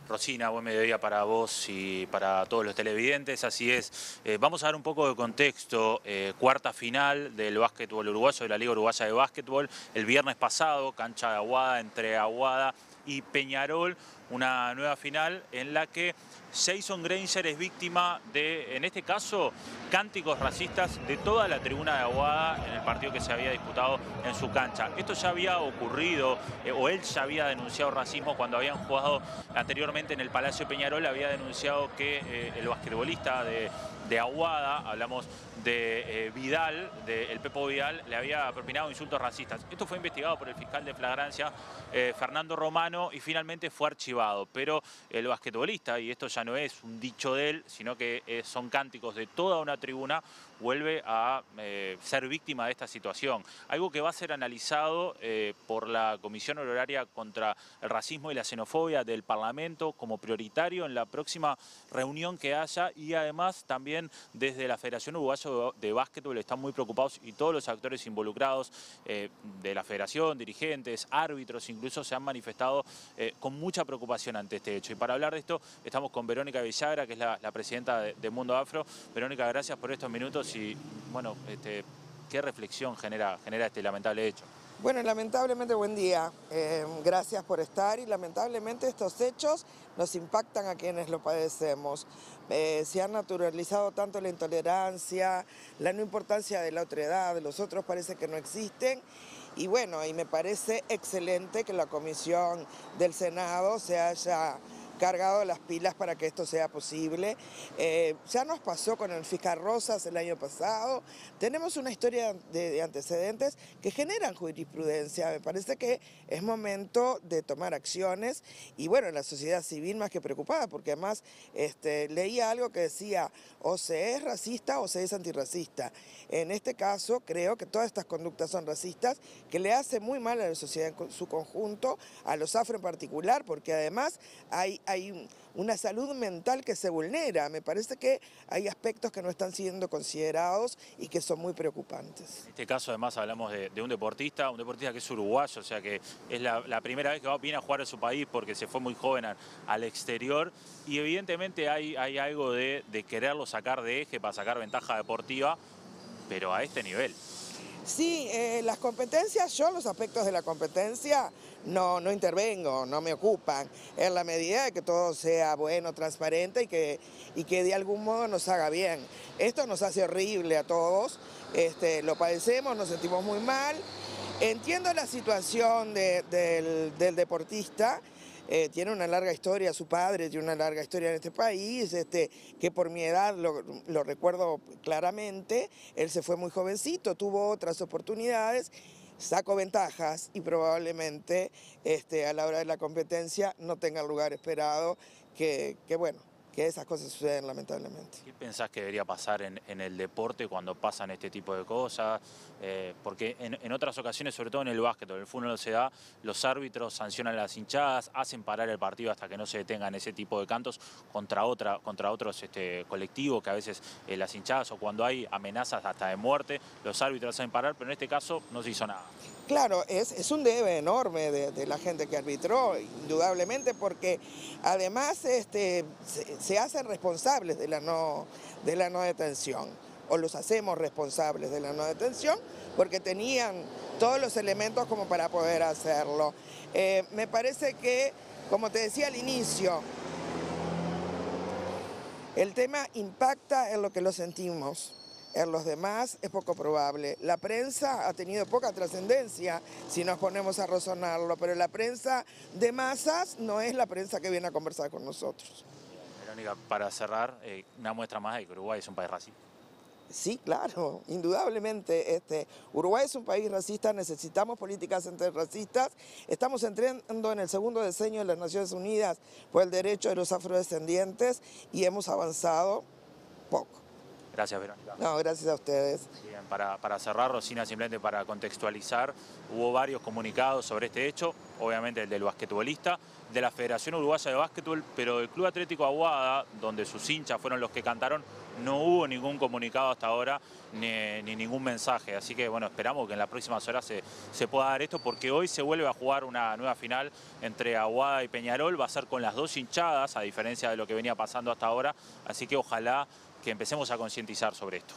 Rosina, buen mediodía para vos y para todos los televidentes. Así es, eh, vamos a dar un poco de contexto. Eh, cuarta final del básquetbol uruguayo, de la Liga Uruguaya de Básquetbol, el viernes pasado, cancha de Aguada, entre Aguada y Peñarol, una nueva final en la que Jason Granger es víctima de, en este caso, cánticos racistas de toda la tribuna de Aguada en el partido que se había disputado en su cancha. Esto ya había ocurrido, eh, o él ya había denunciado racismo cuando habían jugado anteriormente en el Palacio Peñarol, había denunciado que eh, el basquetbolista de, de Aguada, hablamos de eh, Vidal, del Pepo Vidal, le había propinado insultos racistas. Esto fue investigado por el fiscal de flagrancia, eh, Fernando Romano, y finalmente fue archivado. Pero el basquetbolista, y esto ya no es un dicho de él, sino que eh, son cánticos de toda una tribuna, vuelve a eh, ser víctima de esta situación. Algo que va a ser analizado eh, por la Comisión Honoraria contra el Racismo y la Xenofobia del Parlamento como prioritario en la próxima reunión que haya y además también desde la Federación Uruguayo de Básquetbol están muy preocupados y todos los actores involucrados eh, de la Federación, dirigentes, árbitros incluso se han manifestado con mucha preocupación ante este hecho. Y para hablar de esto estamos con Verónica Villagra, que es la, presidenta de Mundo Afro. Verónica, gracias por estos minutos Sí, bueno, este, ¿qué reflexión genera, genera este lamentable hecho? Bueno, lamentablemente buen día. Em, gracias por estar y lamentablemente estos hechos nos impactan a quienes lo padecemos. Eh, se ha naturalizado tanto la intolerancia, la no importancia de la otra otredad, los otros parece que no existen. Y bueno, y me parece excelente que la comisión del Senado se haya cargado las pilas para que esto sea posible. Eh, ya nos pasó con el Fiscal Rosas el año pasado. Tenemos una historia de, antecedentes que generan jurisprudencia. Me parece que es momento de tomar acciones y bueno, la sociedad civil más que preocupada, porque además este, leía algo que decía o se es racista o se es antirracista. En este caso creo que todas estas conductas son racistas, que le hace muy mal a la sociedad en su conjunto, a los afro en particular, porque además hay hay una salud mental que se vulnera. Me parece que hay aspectos que no están siendo considerados y que son muy preocupantes. En este caso además hablamos de, un deportista, un deportista que es uruguayo, o sea que es la, primera vez que viene a jugar a su país porque se fue muy joven al exterior y evidentemente hay, algo de quererlo sacar de eje para sacar ventaja deportiva, pero a este nivel. Sí, eh, las competencias, yo los aspectos de la competencia no, intervengo, no me ocupan, en la medida de que todo sea bueno, transparente y que, y que de algún modo nos haga bien. Esto nos hace horrible a todos, este, lo padecemos, nos sentimos muy mal. Entiendo la situación del deportista. Eh, tiene una larga historia, su padre tiene una larga historia en este país, este, que por mi edad lo, recuerdo claramente, él se fue muy jovencito, tuvo otras oportunidades sacó ventajas y probablemente este, a la hora de la competencia no tenga el lugar esperado, que bueno, que esas cosas suceden lamentablemente. ¿Qué pensás que debería pasar en, el deporte cuando pasan este tipo de cosas? Eh, porque en, otras ocasiones, sobre todo en el básquet, en el fútbol se da, los árbitros sancionan a las hinchadas, hacen parar el partido hasta que no se detengan ese tipo de cantos contra, otra, contra otros este, colectivos, que a veces eh, las hinchadas o cuando hay amenazas hasta de muerte, los árbitros hacen parar, pero en este caso no se hizo nada. Claro, es, un debe enorme de, la gente que arbitró, indudablemente, porque además este, se, hacen responsables de la, no, de la no detención, o los hacemos responsables de la no detención, porque tenían todos los elementos como para poder hacerlo. Eh, me parece que, como te decía al inicio, el tema impacta en lo que lo sentimos en los demás es poco probable. La prensa ha tenido poca trascendencia si nos ponemos a razonarlo, pero la prensa de masas no es la prensa que viene a conversar con nosotros. Verónica, para cerrar, eh, una muestra más de que Uruguay es un país racista. Sí, claro, indudablemente. Este, Uruguay es un país racista, necesitamos políticas antirracistas. Estamos entrando en el segundo diseño de las Naciones Unidas por el derecho de los afrodescendientes y hemos avanzado poco. Gracias, Verónica. No, gracias a ustedes. Bien, para, para, cerrar, Rosina, simplemente para contextualizar, hubo varios comunicados sobre este hecho, obviamente el del basquetbolista, de la Federación Uruguaya de Básquetbol, pero del Club Atlético Aguada, donde sus hinchas fueron los que cantaron, no hubo ningún comunicado hasta ahora ni, ningún mensaje. Así que, bueno, esperamos que en las próximas horas se, se pueda dar esto, porque hoy se vuelve a jugar una nueva final entre Aguada y Peñarol. Va a ser con las dos hinchadas, a diferencia de lo que venía pasando hasta ahora. Así que ojalá que empecemos a concientizar sobre esto.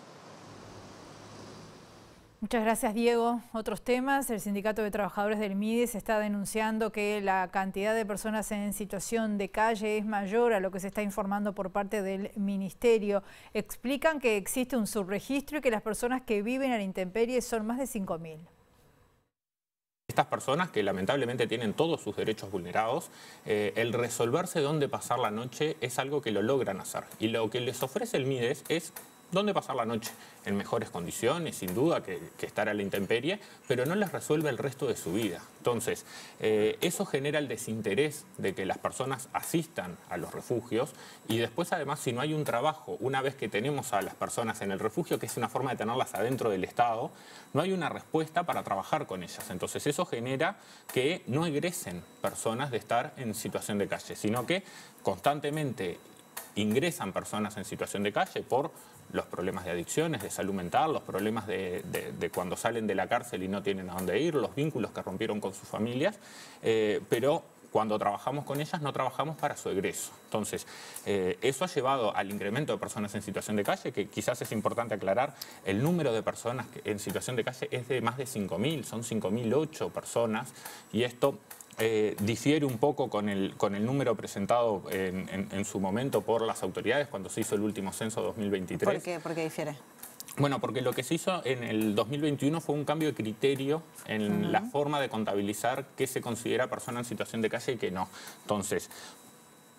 Muchas gracias, Diego. Otros temas. El Sindicato de Trabajadores del MIDES está denunciando que la cantidad de personas en situación de calle es mayor a lo que se está informando por parte del Ministerio. Explican que existe un subregistro y que las personas que viven a la intemperie son más de 5.000 estas personas que lamentablemente tienen todos sus derechos vulnerados, eh, el resolverse dónde pasar la noche es algo que lo logran hacer. Y lo que les ofrece el MIDES es dónde pasar la noche, en mejores condiciones, sin duda, que, estar a la intemperie, pero no les resuelve el resto de su vida. Entonces, eh, eso genera el desinterés de que las personas asistan a los refugios y después, además, si no hay un trabajo, una vez que tenemos a las personas en el refugio, que es una forma de tenerlas adentro del Estado, no hay una respuesta para trabajar con ellas. Entonces, eso genera que no egresen personas de estar en situación de calle, sino que constantemente ingresan personas en situación de calle por los problemas de adicciones, de salud mental, los problemas de, cuando salen de la cárcel y no tienen a dónde ir, los vínculos que rompieron con sus familias, eh, pero cuando trabajamos con ellas no trabajamos para su egreso. Entonces, eh, eso ha llevado al incremento de personas en situación de calle, que quizás es importante aclarar, el número de personas en situación de calle es de más de 5.000, son 5.008 personas, y esto eh, difiere un poco con el, con el número presentado en, su momento por las autoridades cuando se hizo el último censo 2023. ¿Por qué, difiere? Bueno, porque lo que se hizo en el 2021 fue un cambio de criterio en la forma de contabilizar qué se considera persona en situación de calle y qué no. Entonces,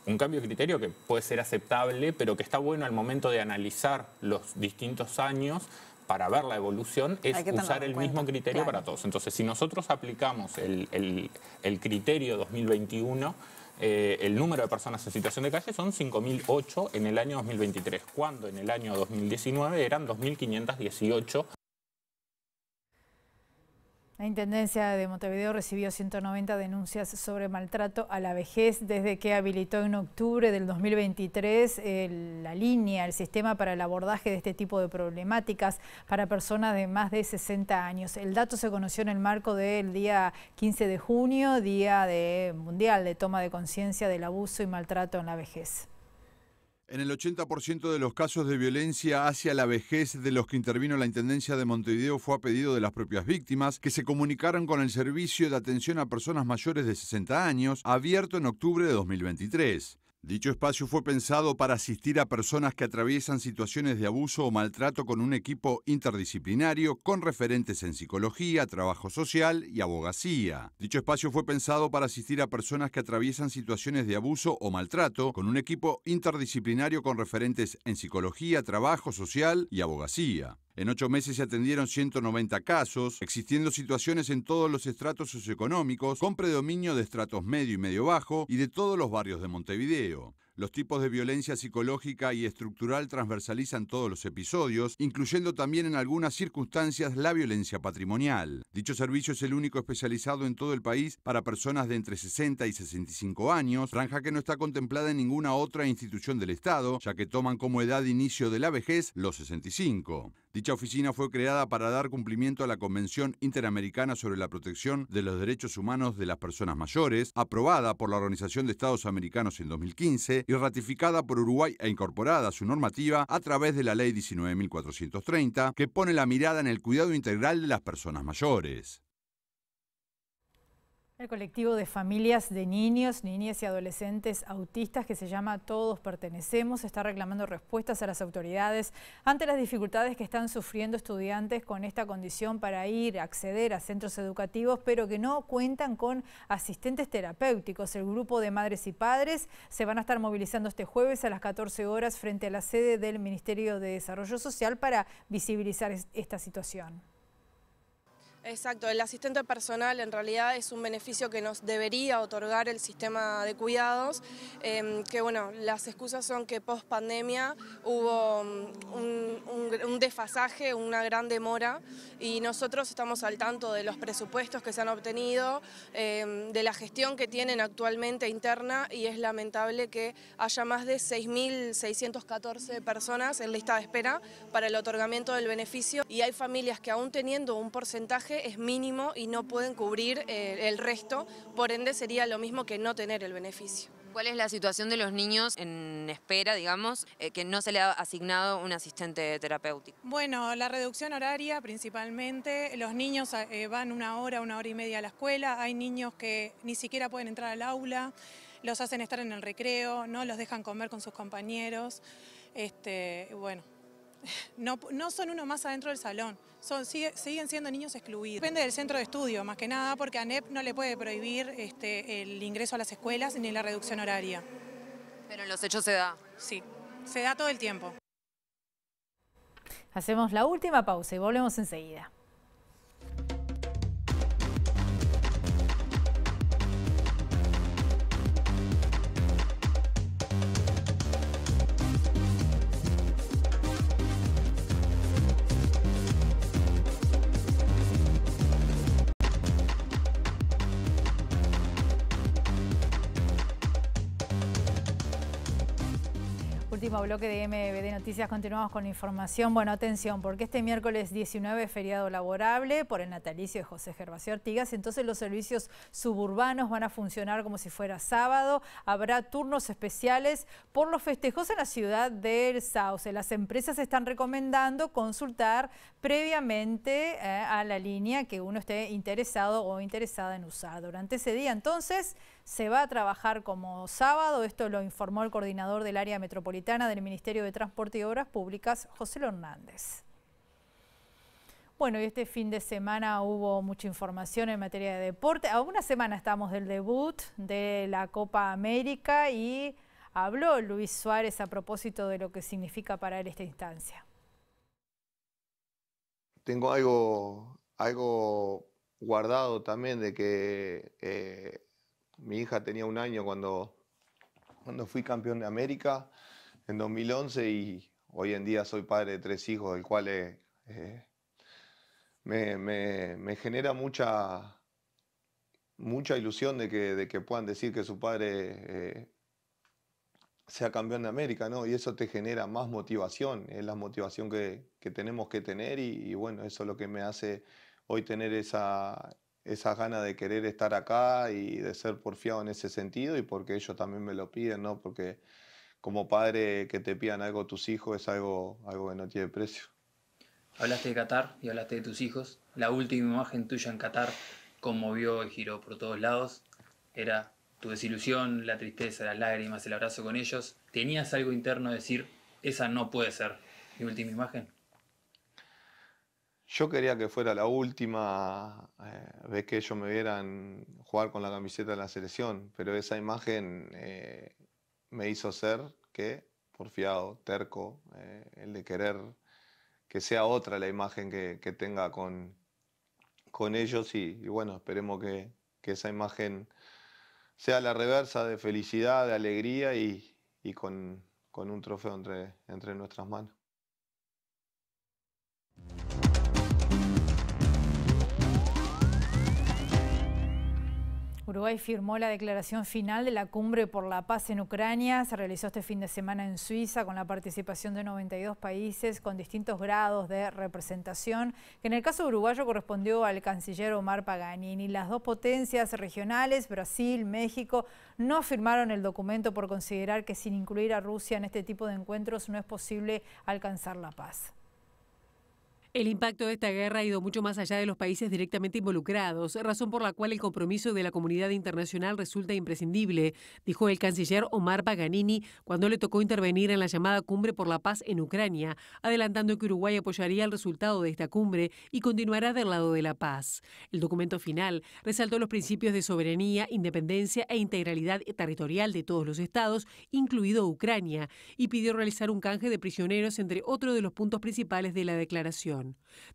un cambio de criterio que puede ser aceptable, pero que está bueno al momento de analizar los distintos años para ver la evolución es usar el mismo criterio para todos. Entonces, si nosotros aplicamos el, el, criterio 2021, eh, el número de personas en situación de calle son 5.008 en el año 2023, cuando en el año 2019 eran 2.518 la Intendencia de Montevideo recibió 190 denuncias sobre maltrato a la vejez desde que habilitó en octubre del 2023 eh, la línea, el sistema para el abordaje de este tipo de problemáticas para personas de más de 60 años. El dato se conoció en el marco del día 15 de junio, Día de, Mundial de Toma de Conciencia del Abuso y Maltrato en la Vejez. En el 80% de los casos de violencia hacia la vejez de los que intervino la Intendencia de Montevideo fue a pedido de las propias víctimas, que se comunicaron con el Servicio de Atención a Personas Mayores de 60 años, abierto en octubre de 2023. Dicho espacio fue pensado para asistir a personas que atraviesan situaciones de abuso o maltrato con un equipo interdisciplinario con referentes en psicología, trabajo social y abogacía. Dicho espacio fue pensado para asistir a personas que atraviesan situaciones de abuso o maltrato con un equipo interdisciplinario con referentes en psicología, trabajo social y abogacía. En ocho meses se atendieron 190 casos, existiendo situaciones en todos los estratos socioeconómicos, con predominio de estratos medio y medio bajo y de todos los barrios de Montevideo. Los tipos de violencia psicológica y estructural transversalizan todos los episodios, incluyendo también en algunas circunstancias la violencia patrimonial. Dicho servicio es el único especializado en todo el país para personas de entre 60 y 65 años, franja que no está contemplada en ninguna otra institución del Estado, ya que toman como edad inicio de la vejez los 65. Dicha oficina fue creada para dar cumplimiento a la Convención Interamericana sobre la Protección de los Derechos Humanos de las Personas Mayores, aprobada por la Organización de Estados Americanos en 2015 y ratificada por Uruguay e incorporada a su normativa a través de la Ley 19.430, que pone la mirada en el cuidado integral de las personas mayores. El colectivo de familias de niños, niñas y adolescentes autistas que se llama Todos Pertenecemos está reclamando respuestas a las autoridades ante las dificultades que están sufriendo estudiantes con esta condición para ir, a acceder a centros educativos, pero que no cuentan con asistentes terapéuticos. El grupo de madres y padres se van a estar movilizando este jueves a las 14 horas frente a la sede del Ministerio de Desarrollo Social para visibilizar esta situación. Exacto, el asistente personal en realidad es un beneficio que nos debería otorgar el sistema de cuidados, em, que bueno, las excusas son que post pandemia hubo mm, un, desfasaje, una gran demora y nosotros estamos al tanto de los presupuestos que se han obtenido, em, de la gestión que tienen actualmente interna y es lamentable que haya más de 6.614 personas en lista de espera para el otorgamiento del beneficio y hay familias que aún teniendo un porcentaje es mínimo y no pueden cubrir eh, el resto, por ende sería lo mismo que no tener el beneficio. ¿Cuál es la situación de los niños en espera, digamos, eh, que no se le ha asignado un asistente terapéutico? Bueno, la reducción horaria principalmente, los niños eh, van una hora, una hora y media a la escuela, hay niños que ni siquiera pueden entrar al aula, los hacen estar en el recreo, no los dejan comer con sus compañeros, este, bueno, no, no, son uno más adentro del salón, son, siguen siendo niños excluidos. Depende del centro de estudio, más que nada, porque ANEP no le puede prohibir este, el ingreso a las escuelas ni la reducción horaria. Pero en los hechos se da. Sí, se da todo el tiempo. Hacemos la última pausa y volvemos enseguida. bloque de MBD Noticias continuamos con información. Bueno, atención, porque este miércoles 19 es feriado laborable por el natalicio de José Gervasio Artigas, entonces los servicios suburbanos van a funcionar como si fuera sábado. Habrá turnos especiales por los festejos en la ciudad del Sauce. Las empresas están recomendando consultar previamente eh, a la línea que uno esté interesado o interesada en usar. Durante ese día, entonces se va a trabajar como sábado. Esto lo informó el coordinador del área metropolitana del Ministerio de Transporte y Obras Públicas, José Hernández. Bueno, y este fin de semana hubo mucha información en materia de deporte. A una semana estamos del debut de la Copa América y habló Luis Suárez a propósito de lo que significa para él esta instancia. Tengo algo, algo guardado también de que eh, mi hija tenía un año cuando, cuando fui campeón de América en 2011 y hoy en día soy padre de tres hijos, del cual eh, eh, me, genera mucha, mucha ilusión de que, que puedan decir que su padre eh, sea campeón de América, ¿no? Y eso te genera más motivación, es la motivación que, tenemos que tener y, y, bueno, eso es lo que me hace hoy tener esa, esas ganas de querer estar acá y de ser porfiado en ese sentido y porque ellos también me lo piden, ¿no? Porque como padre que te pidan algo tus hijos es algo, algo que no tiene precio. Hablaste de Qatar y hablaste de tus hijos. La última imagen tuya en Qatar conmovió y giró por todos lados. Era tu desilusión, la tristeza, las lágrimas, el abrazo con ellos. ¿Tenías algo interno de decir, esa no puede ser mi última imagen? Yo quería que fuera la última eh, vez que ellos me vieran jugar con la camiseta de la selección, pero esa imagen eh, me hizo ser que, porfiado, terco, eh, el de querer que sea otra la imagen que, tenga con, con ellos y, bueno, esperemos que, esa imagen sea la reversa de felicidad, de alegría y, con, un trofeo entre, entre nuestras manos. Uruguay firmó la declaración final de la Cumbre por la Paz en Ucrania. Se realizó este fin de semana en Suiza con la participación de 92 países con distintos grados de representación, que en el caso uruguayo correspondió al canciller Omar Paganini. Las dos potencias regionales, Brasil, y México, no firmaron el documento por considerar que sin incluir a Rusia en este tipo de encuentros no es posible alcanzar la paz. El impacto de esta guerra ha ido mucho más allá de los países directamente involucrados, razón por la cual el compromiso de la comunidad internacional resulta imprescindible, dijo el canciller Omar Paganini cuando le tocó intervenir en la llamada Cumbre por la Paz en Ucrania, adelantando que Uruguay apoyaría el resultado de esta cumbre y continuará del lado de la paz. El documento final resaltó los principios de soberanía, independencia e integralidad territorial de todos los estados, incluido Ucrania, y pidió realizar un canje de prisioneros entre otro de los puntos principales de la declaración.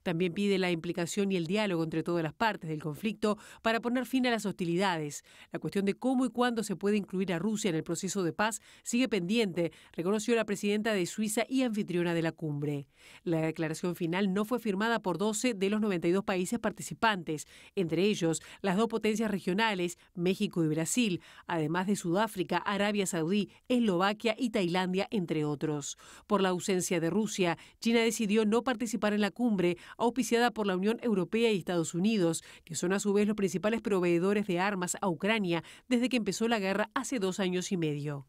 También pide la implicación y el diálogo entre todas las partes del conflicto para poner fin a las hostilidades. La cuestión de cómo y cuándo se puede incluir a Rusia en el proceso de paz sigue pendiente, reconoció la presidenta de Suiza y anfitriona de la cumbre. La declaración final no fue firmada por 12 de los 92 países participantes, entre ellos las dos potencias regionales, México y Brasil, además de Sudáfrica, Arabia Saudí, Eslovaquia y Tailandia, entre otros. Por la ausencia de Rusia, China decidió no participar en la cumbre auspiciada por la Unión Europea y Estados Unidos, que son a su vez los principales proveedores de armas a Ucrania desde que empezó la guerra hace dos años y medio.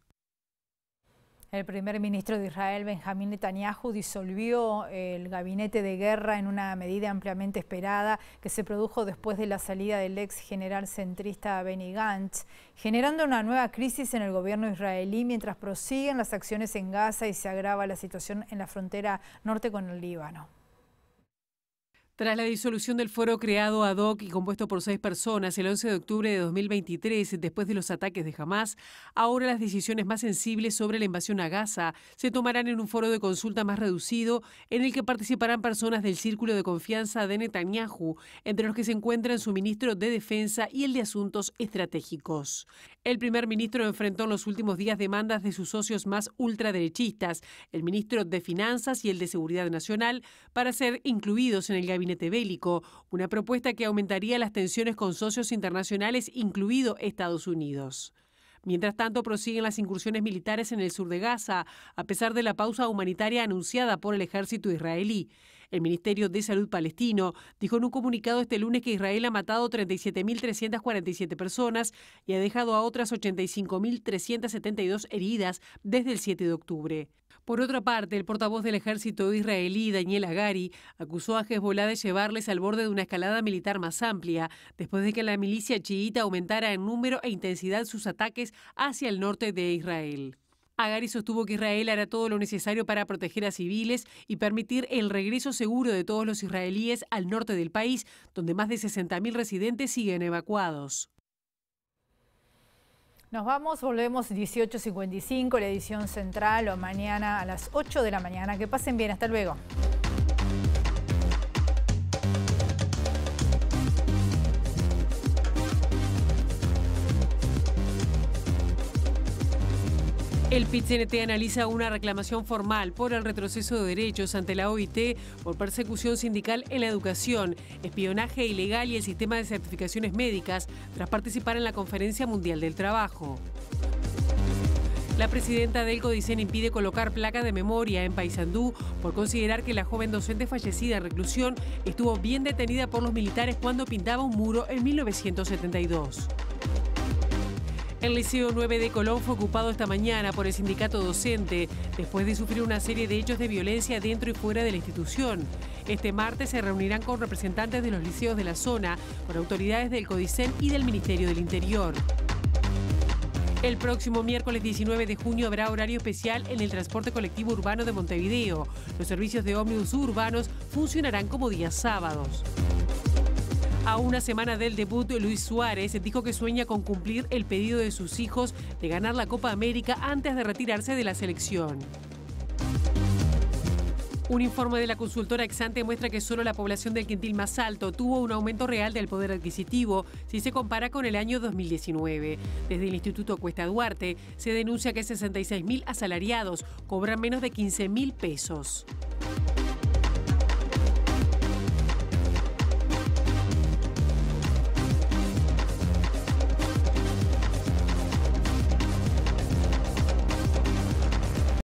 El primer ministro de Israel, Benjamín Netanyahu, disolvió eh, el gabinete de guerra en una medida ampliamente esperada que se produjo después de la salida del ex general centrista Benny Gantz, generando una nueva crisis en el gobierno israelí mientras prosiguen las acciones en Gaza y se agrava la situación en la frontera norte con el Líbano. Tras la disolución del foro creado ad hoc y compuesto por seis personas el 11 de octubre de 2023, después de los ataques de Hamas, ahora las decisiones más sensibles sobre la invasión a Gaza se tomarán en un foro de consulta más reducido en el que participarán personas del círculo de confianza de Netanyahu, entre los que se encuentran su ministro de Defensa y el de Asuntos Estratégicos. El primer ministro enfrentó en los últimos días demandas de sus socios más ultraderechistas, el ministro de Finanzas y el de Seguridad Nacional, para ser incluidos en el gabinete bélico, una propuesta que aumentaría las tensiones con socios internacionales, incluido Estados Unidos. Mientras tanto, prosiguen las incursiones militares en el sur de Gaza, a pesar de la pausa humanitaria anunciada por el ejército israelí. El Ministerio de Salud palestino dijo en un comunicado este lunes que Israel ha matado 37.347 personas y ha dejado a otras 85.372 heridas desde el 7 de octubre. Por otra parte, el portavoz del ejército israelí, Daniel Agari, acusó a Hezbollah de llevarles al borde de una escalada militar más amplia, después de que la milicia chiita aumentara en número e intensidad sus ataques hacia el norte de Israel. Agari sostuvo que Israel hará todo lo necesario para proteger a civiles y permitir el regreso seguro de todos los israelíes al norte del país, donde más de 60.000 residentes siguen evacuados. Nos vamos, volvemos 18.55, la edición central, o mañana a las 8 de la mañana. Que pasen bien, hasta luego. El PITCNT analiza una reclamación formal por el retroceso de derechos ante la OIT por persecución sindical en la educación, espionaje ilegal y el sistema de certificaciones médicas tras participar en la Conferencia Mundial del Trabajo. La presidenta del Codicen impide colocar placa de memoria en Paysandú por considerar que la joven docente fallecida en reclusión estuvo bien detenida por los militares cuando pintaba un muro en 1972. El Liceo 9 de Colón fue ocupado esta mañana por el sindicato docente después de sufrir una serie de hechos de violencia dentro y fuera de la institución. Este martes se reunirán con representantes de los liceos de la zona, con autoridades del CODICEN y del Ministerio del Interior. El próximo miércoles 19 de junio habrá horario especial en el transporte colectivo urbano de Montevideo. Los servicios de ómnibus urbanos funcionarán como días sábados. A una semana del debut, Luis Suárez dijo que sueña con cumplir el pedido de sus hijos de ganar la Copa América antes de retirarse de la selección. Un informe de la consultora Exante muestra que solo la población del quintil más alto tuvo un aumento real del poder adquisitivo si se compara con el año 2019. Desde el Instituto Cuesta Duarte se denuncia que 66.000 asalariados cobran menos de 15.000 pesos.